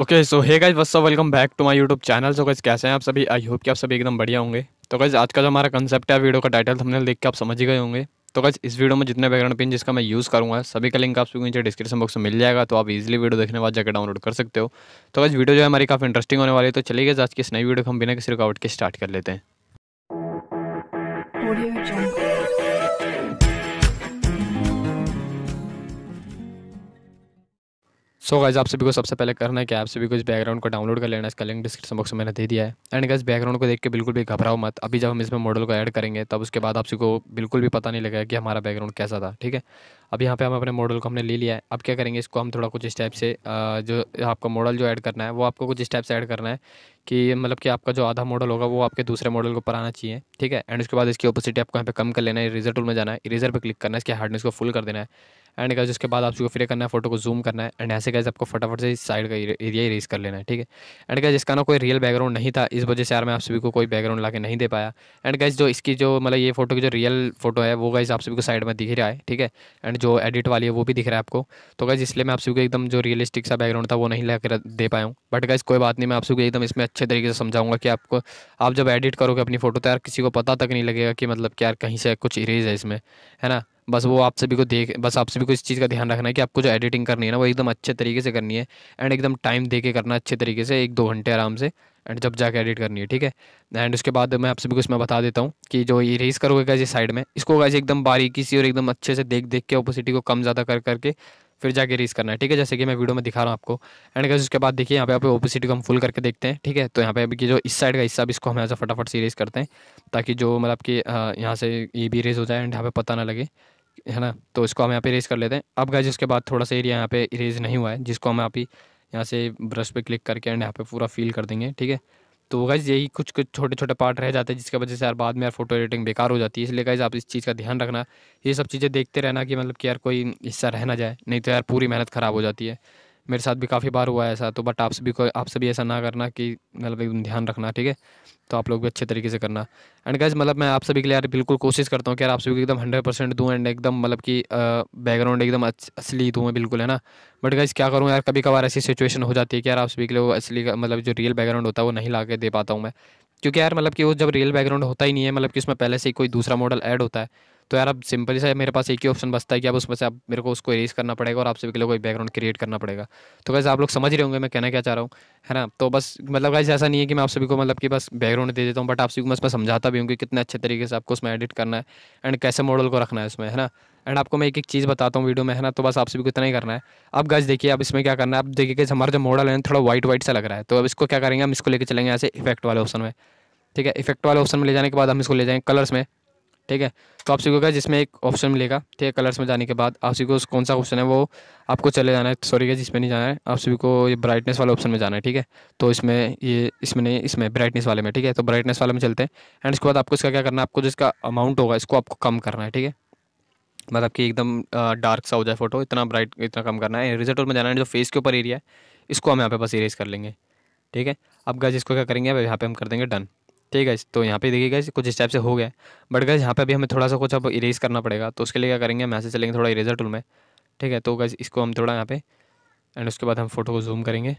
okay so hey guys वस्सा welcome back to my YouTube channel so guys कैसे हैं आप सभी आई होप कि आप सभी एकदम बढ़िया होंगे तो गज आज का जो हमारा कंसेप्ट है वीडियो का टाइटल हमने देख के आप समझ ही गए होंगे तो गज इस वीडियो में जितने बैकग्राउंड पिन जिसका मैं यूज़ करूँगा सभी का लिंक आप सभी नीचे डिस्क्रिप्शन बॉक्स में मिल जाएगा तो आप इजिली वीडियो देखने बाद जाकर डाउनलोड कर सकते हो तो गज वीडियो जो है हमारी काफ़ी इंटरेस्टिंग होने वाली है तो चलिए गज आज की इस नई वीडियो को हम बिना किसी रुकावट के स्टार्ट कर लेते हैं सो गाइज आप सभी को सबसे पहले करना है कि आप सभी को इस बैकग्राउंड को डाउनलोड कर लेना इसका लिंक डिस्क्रिप्शन बॉक्स में मैंने दे दिया है एंड गाइज बैकग्राउंड को देख के बिल्कुल भी घबराओ मत अभी जब हम इसमें मॉडल को ऐड करेंगे तब उसके बाद आप सभी को बिल्कुल भी पता नहीं लगेगा कि हमारा बैकग्राउंड कैसा था ठीक है अब यहाँ पे हम अपने मॉडल को हमने ले लिया है अब क्या करेंगे इसको हम थोड़ा कुछ इस टाइप से जो आपका मॉडल जो ऐड करना है वो आपको कुछ इस टाइप से ऐड करना है कि मतलब कि आपका जो आधा मॉडल होगा वो आपके दूसरे मॉडल को पराना आना चाहिए ठीक है एंड उसके बाद इसकी ओपोसिटी आपको यहाँ पे कम कर लेना है इरेजर टूल में जाना है इरेजर पर क्लिक करना है इसके हार्डनेस को फुल कर देना है एंड गाइज उसके बाद आप फिर करना है फोटो को जूम करना है एंड ऐसे कैसे आपको फटाफट से इस साइड का एरिया इरेज कर लेना है ठीक है एंड गाइज इसका ना कोई रियल बैकग्राउंड नहीं था इस वजह से यार मैं आप सभी को कोई बैकग्राउंड ला नहीं दे पाया एंड गाइज जो इसकी जो मतलब ये फोटो की जो रियल फोटो है वो गाइज आप सभी को साइड में दिख रहा है ठीक है एंड जो एडिट वाली है वो भी दिख रहा है आपको तो गाइज इसलिए मैं आप सभी को एकदम जो रियलिस्टिक सा बैकग्राउंड था वो नहीं ला दे पाया हूँ बट गाइज कोई बात नहीं मैं आप सभी को एकदम इसमें अच्छे तरीके से समझाऊंगा कि आपको आप जब एडिट करोगे अपनी फोटो तो यार किसी को पता तक नहीं लगेगा कि मतलब कि यार कहीं से कुछ इरेज है इसमें है ना बस वो आप सभी को देख बस आप सभी को इस चीज़ का ध्यान रखना है कि आपको जो एडिटिंग करनी है ना वो एकदम अच्छे तरीके से करनी है एंड एकदम टाइम दे के करना अच्छे तरीके से एक दो घंटे आराम से एंड जब जाके एडिट करनी है ठीक है एंड उसके बाद मैं आप सभी को इसमें बता देता हूँ कि जो ये रेस करोगे कैसे साइड में इसको कैसे एकदम बारीकी सी और एकदम अच्छे से देख देख के ओपोसिटी को कम ज़्यादा कर करके फिर जाके रेस करना है ठीक है जैसे कि मैं वीडियो में दिखा रहा हूँ आपको एंड कैसे उसके बाद देखिए यहाँ पे आप ओपोसिटी को हम फुल करके देखते हैं ठीक है तो यहाँ पे अभी जो इस साइड का हिस्सा भी इसको हम ऐसा फटाफट से रेस करते हैं ताकि जो मतलब कि यहाँ से ये भी रेस हो जाए एंड यहाँ पे पता ना लगे है ना तो इसको हम यहाँ पे इरेज कर लेते हैं अब गाइज इसके बाद थोड़ा सा एरिया यहाँ पे इरेज नहीं हुआ है जिसको हम आप ही यहाँ से ब्रश पे क्लिक करके एंड यहाँ पे पूरा फील कर देंगे ठीक है तो गाइज यही कुछ कुछ छोटे छोटे पार्ट रह जाते हैं जिसकी वजह से यार बाद में यार फोटो एडिटिंग बेकार हो जाती है इसलिए गाइज आप इस चीज़ का ध्यान रखना ये सब चीज़ें देखते रहना कि मतलब कि यार कोई हिस्सा रहना जाए नहीं तो यार पूरी मेहनत ख़राब हो जाती है मेरे साथ भी काफ़ी बार हुआ है ऐसा तो बट आप सभी को आप सभी ऐसा ना करना कि मतलब एकदम ध्यान रखना ठीक है तो आप लोग भी अच्छे तरीके से करना एंड गाइज मतलब मैं आप सभी के लिए यार बिल्कुल कोशिश करता हूँ कि यार आप सभी को एकदम हंड्रेड परसेंट दूँ एंड एकदम मतलब कि बैकग्राउंड एकदम असली दूँ बिल्कुल है ना बट गाइज क्या करूँ यार कभी कभार ऐसी सिचुएशन हो जाती है कि यार आप सभी के लिए वो असली का मतलब जो रियल बैकग्राउंड होता है वो नहीं ला दे पाता हूँ मैं क्योंकि यार मतलब कि वो जब रियल बैकग्राउंड होता ही नहीं है मतलब कि उसमें पहले से ही कोई दूसरा मॉडल ऐड होता है तो यार अब सिंपली सा मेरे पास एक ही ऑप्शन बचता है कि अब उसमें से आप मेरे को उसको इरेज करना पड़ेगा और आप सभी के लिए कोई बैकग्राउंड क्रिएट करना पड़ेगा तो कैसे आप लोग समझ रहे होंगे मैं कहना क्या चाह रहा हूँ है ना तो बस मतलब कैसे ऐसा नहीं है कि मैं आप सभी को मतलब कि बस बैकग्राउंड दे देता हूँ बट आप सभी को मैं उसमें समझाता भी हूँ कि कितने अच्छे तरीके से आपको उसमें एडिट करना है एंड कैसे मॉडल को रखना है उसमें है ना एंड आपको मैं एक एक चीज़ बताता हूँ वीडियो में है ना तो बस आप सभी को इतना ही करना है अब गज देखिए अब इसमें क्या करना है आप देखिए हमारा जो मॉडल है थोड़ा वाइट वाइट सा लग रहा है तो अब इसको क्या करेंगे हम इसको लेकर चलेंगे ऐसे इफेक्ट वाले ऑप्शन में ठीक है इफेक्ट वाले ऑप्शन में ले जाने के बाद हम इसको ले जाएंगे कलर्स में ठीक है तो आप सीखोगे जिसमें एक ऑप्शन मिलेगा ठीक है कलर्स में जाने के बाद आप सीखो कौन सा ऑप्शन है वो आपको चले जाना है सॉरी क्या जिसमें नहीं जाना है आप सभी को ये ब्राइटनेस वाले ऑप्शन में जाना है ठीक है तो इसमें ये इसमें नहीं इसमें ब्राइटनेस वाले में ठीक है तो ब्राइटनेस वाले में चलते हैं एंड उसके बाद आपको इसका क्या करना है आपको जिसका अमाउंट होगा इसको आपको कम करना है ठीक है मतलब कि एकदम डार्क सा हो जाए फोटो इतना ब्राइट इतना कम करना है रिजल्ट में जाना है जो फेस के ऊपर एरिया है इसको हम यहाँ पे बस इरेज कर लेंगे ठीक है अब गज इसको क्या करेंगे अब यहाँ पे हम कर देंगे डन ठीक है तो यहाँ पे देखिए गैस कुछ स्टेप से हो गया बट गैस यहाँ पे अभी हमें थोड़ा सा कुछ अब इरेज करना पड़ेगा तो उसके लिए क्या करेंगे मैसेज चलेंगे थोड़ा इरेजर टूल में ठीक है तो गैस इसको हम थोड़ा यहाँ पे एंड उसके बाद हम फोटो को जूम करेंगे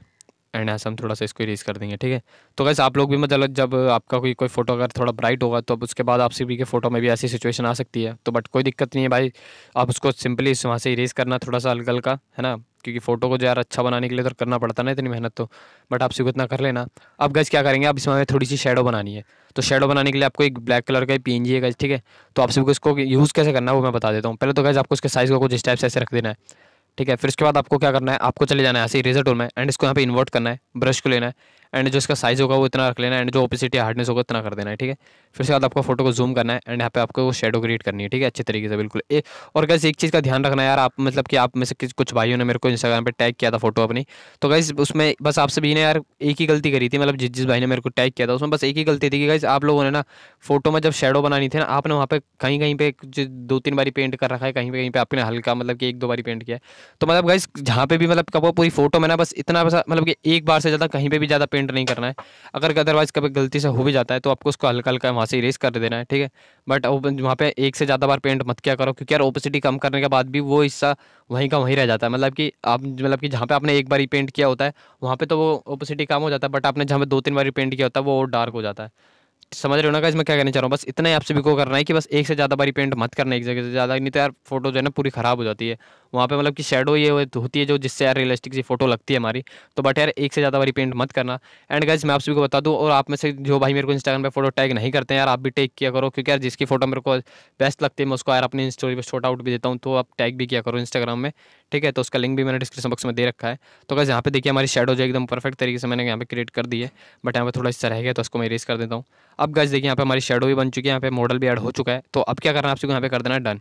एंड ऐसा हम थोड़ा सा इसको इरेज कर देंगे ठीक है तो वैसे आप लोग भी मतलब जब आपका कोई कोई फोटो अगर थोड़ा ब्राइट होगा तो अब उसके बाद आप सी के फोटो में भी ऐसी सिचुएशन आ सकती है तो बट कोई दिक्कत नहीं है भाई आप उसको सिंपली इस वहाँ से इरेज करना थोड़ा सा हल्का हल्का है ना क्योंकि फोटो को जो यार अच्छा बनाने के लिए तो करना पड़ता ना इतनी मेहनत तो बट आप सीखो इतना कर लेना अब गज क्या करेंगे आप इसमें थोड़ी सी शेडो बनानी है तो शेडो बनाने के लिए आपको एक ब्लैक कलर का पी एन जी है गज ठीक है तो आप सबको इसको यूज़ कैसे करना है वो मैं बता देता हूँ पहले तो गज आपको उसके साइज़ को कुछ इस टाइप से ऐसे रख देना है ठीक है फिर उसके बाद आपको क्या करना है आपको चले जाना है ऐसे इरेजर टूल में एंड इसको यहाँ पे इन्वर्ट करना है ब्रश को लेना है एंड जो इसका साइज़ होगा वो इतना रख लेना एंड जो ओपिसिटी हार्डनेस होगा उतना कर देना है ठीक है फिर उसके बाद आपको फोटो को जूम करना है एंड यहाँ पे आपको वो शेडो क्रिएट करनी है ठीक है अच्छे तरीके से बिल्कुल ए, और गैस एक चीज़ का ध्यान रखना यार आप मतलब कि आप में से कुछ भाइयों ने मेरे को इंस्टाग्राम पर टैग किया था फोटो अपनी तो गैस उसमें बस आपसे भी ने यार एक ही गलती करी थी मतलब जिस जिस भाई ने मेरे को टैग किया था उसमें बस एक ही गलती थी कि गैस आप लोगों ने ना फोटो में जब शेडो बनानी थी ना आपने वहाँ पर कहीं कहीं पर दो तीन बारी पेंट कर रखा है कहीं पर कहीं पर आपने हल्का मतलब कि एक दो बारी पेंट किया है तो मतलब गैस जहाँ पे भी मतलब कब पूरी फोटो में ना बस इतना मतलब कि एक बार से ज़्यादा कहीं पर भी ज़्यादा पेंट नहीं करना है अगर अदरवाइज कभी गलती से हो भी जाता है तो आपको उसको हल्का हल्का वहाँ से इरेज कर देना है ठीक है बट वहाँ पे एक से ज़्यादा बार पेंट मत किया करो क्योंकि यार ओपेसिटी कम करने के बाद भी वो हिस्सा वहीं का वहीं रह जाता है मतलब कि आप मतलब कि जहाँ पे आपने एक बार ही पेंट किया होता है वहाँ पे तो वो ओपेसिटी कम हो जाता है बट आपने जहाँ पे दो तीन बार पेंट किया होता है वो डार्क हो जाता है समझ रहे हो ना गाइज मैं क्या कहना चाह रहा हूँ बस इतना ही आप सभी को करना है कि बस एक से ज़्यादा बारी पेंट मत करना एक जगह से ज़्यादा नहीं तो यार फोटो जो है ना पूरी ख़राब हो जाती है वहाँ पे मतलब कि शेडो ये होती है जो जिससे यार रियलिस्टिक सी फोटो लगती है हमारी तो बट यार एक से ज़्यादा बारी पेंट मत करना एंड गाइज मैं आप सभी को बता दूँ और आप में से जो भाई मेरे को इंस्टाग्राम पर फोटो टैग नहीं करते हैं यार आप भी टैग किया करो क्योंकि यार जिसकी फोटो मेरे को बेस्ट लगती है मैं उसको यार अपनी स्टोरी पर शॉर्ट आउट भी देता हूँ तो आप टैग भी किया करो इंस्टाग्राम में ठीक है तो उसका लिंक भी मैंने डिस्क्रिप्शन बॉक्स में दे रखा है तो गाइज यहाँ पे देखिए हमारी शेडो जो एकदम परफेक्ट तरीके से मैंने यहाँ पे क्रिएट कर दी है बट यहाँ पर थोड़ा हिस्सा रह गया तो उसको मैं रेस कर देता हूँ अब गाइज देखिए यहाँ पर हमारी शेडो भी बन चुकी है यहाँ पे मॉडल भी एड हो चुका है तो अब क्या करना है यहाँ पे कर देना है डन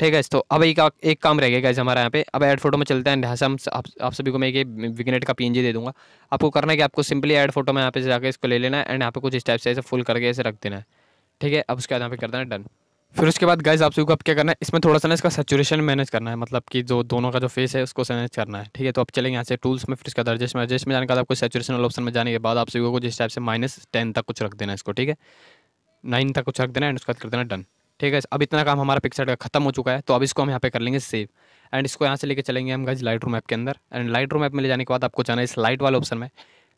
ठीक है तो अब एक एक काम रह गया गाइज हमारा यहाँ पे अब ऐड फोटो में चलते हैं यहाँ से हम आप, सभी को मैं ये विगनेट का पीएनजी दे दूंगा आपको करना है कि आपको सिंपली ऐड फोटो में यहाँ पे जाकर इसको ले लेना है एंड यहाँ पे कुछ इस टाइप से ऐसे फुल करके ऐसे रख देना है ठीक है अब उसके बाद यहाँ पे कर देना डन फिर उसके बाद गाइज आप सभी को अब क्या करना है इसमें थोड़ा सा ना इसका सेचुरेशन मैनेज करना है मतलब कि जो दोनों का जो फेस है उसको मैनेज करना है ठीक है तो आप चलेंगे यहाँ से टूल्स में फिर इसका दर्जेस्ट में एडजस्ट में जाने के बाद आपको सेचुरेशन वाले ऑप्शन में जाने के बाद आप सभी को जिस टाइप से माइनस टेन तक कुछ रख देना है इसको ठीक है नाइन तक कुछ रख देना है एंड उसके बाद कर देना डन ठीक है अब इतना काम हमारा पिक्सर का खत्म हो चुका है तो अब इसको हम यहाँ पे कर लेंगे सेव एंड इसको यहाँ से लेके चलेंगे हम गज लाइट रूम ऐप के अंदर एंड लाइट रूम ऐप में ले जाने के बाद आपको जाना है इस लाइट वाले ऑप्शन में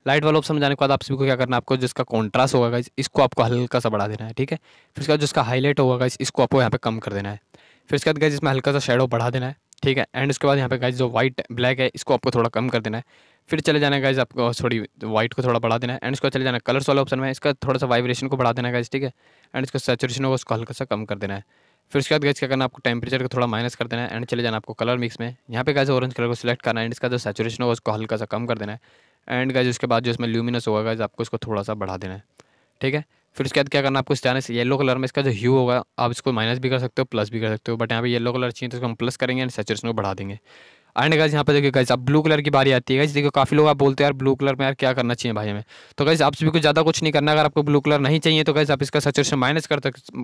लाइट वाले ऑप्शन में जाने के बाद आप सभी को क्या करना है आपको जिसका कॉन्ट्रास्ट होगा गाइज इसको आपको हल्का सा बढ़ा देना है ठीक है फिर उसके बाद जिसका हाईलाइट होगा गाइज इसको आपको यहाँ पे कम कर देना है फिर उसके बाद गाइज इसमें हल्का सा शेडो बढ़ा देना है ठीक है एंड उसके बाद यहाँ पे गाइज जो व्हाइट ब्लैक है इसको आपको थोड़ा कम कर देना है फिर चले जाना गाइज आपको थोड़ी वाइट को थोड़ा बढ़ा देना है एंड इसको चले जाना कलर्स वाला ऑप्शन में इसका थोड़ा सा वाइब्रेशन को बढ़ा देना गाइज ठीक है एंड इसको सेचुरेशन होगा उसको हल्का सा कम कर देना है फिर उसके बाद गाइज क्या करना आपको टेम्परेचर को थोड़ा माइनस कर देना है एंड चले जाना आपको कलर मिक्स में यहाँ पे गाइज ऑरेंज कलर को सिलेक्ट करना है एंड इसका जो सेचुरेशन होगा उसको हल्का सा कम कर देना है एंड गाइज उसके बाद जो इसमें ल्यूमिनस होगा गाइज आपको इसको थोड़ा सा बढ़ा देना है ठीक है फिर उसके बाद क्या करना आपको स्टैनिस येलो कलर में इसका जो ह्यू होगा आप इसको माइनस भी कर सकते हो प्लस भी कर सकते हो बट यहाँ पे येलो कलर चाहिए तो इसको हम प्लस करेंगे एंड सेचुरेशन को बढ़ा देंगे एंड गाइज यहाँ पे देखिए गाइज अब ब्लू कलर की बारी आती है गाइज देखिए काफ़ी लोग आप बोलते हैं यार ब्लू कलर में यार क्या करना चाहिए भाई हमें तो गाइज आप सभी को ज़्यादा कुछ नहीं करना अगर आपको ब्लू कलर नहीं चाहिए तो गाइज आप इसका सचुएशन माइनस कर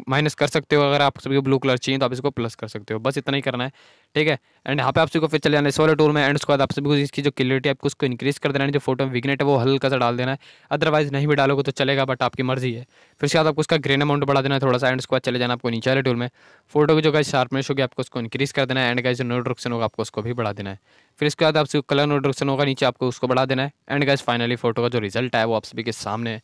माइनस कर सकते हो अगर आप सभी को ब्लू कलर चाहिए तो आप इसको प्लस कर सकते हो बस इतना ही करना है ठीक है एंड यहाँ पे आप सबको फिर चले जाना है इस वाले टूल में एंड उसके बाद आप को इसकी जो क्लियरिटी आपको उसको इंक्रीज कर देना है जो फोटो में विगनेट है वो हल्का सा डाल देना है अदरवाइज नहीं भी डालोगे तो चलेगा बट आपकी मर्जी है फिर उसके बाद आपको उसका ग्रेन अमाउंट बढ़ा देना है थोड़ा सा एंड उसके बाद चले जाना आपको नीचे वाले टूल में फोटो की जो गाइज शार्पनेस होगी आपको उसको इंक्रीज कर देना है एंड गाइज जो नोट होगा आपको उसको भी बढ़ा देना है फिर इसके बाद आपसे कलर नोट होगा नीचे आपको उसको बढ़ा देना है एंड गाइज फाइनली फोटो का जो रिजल्ट है वो आप सभी के सामने है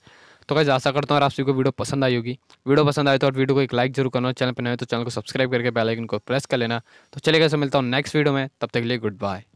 तो कैसे आशा करता हूँ आप सभी को वीडियो पसंद आई होगी वीडियो पसंद आए तो और वीडियो को एक लाइक जरूर करना चैनल पर नए तो चैनल को सब्सक्राइब करके बेल आइकन को प्रेस कर लेना तो चलिए कैसे मिलता हूँ नेक्स्ट वीडियो में तब तक के लिए गुड बाय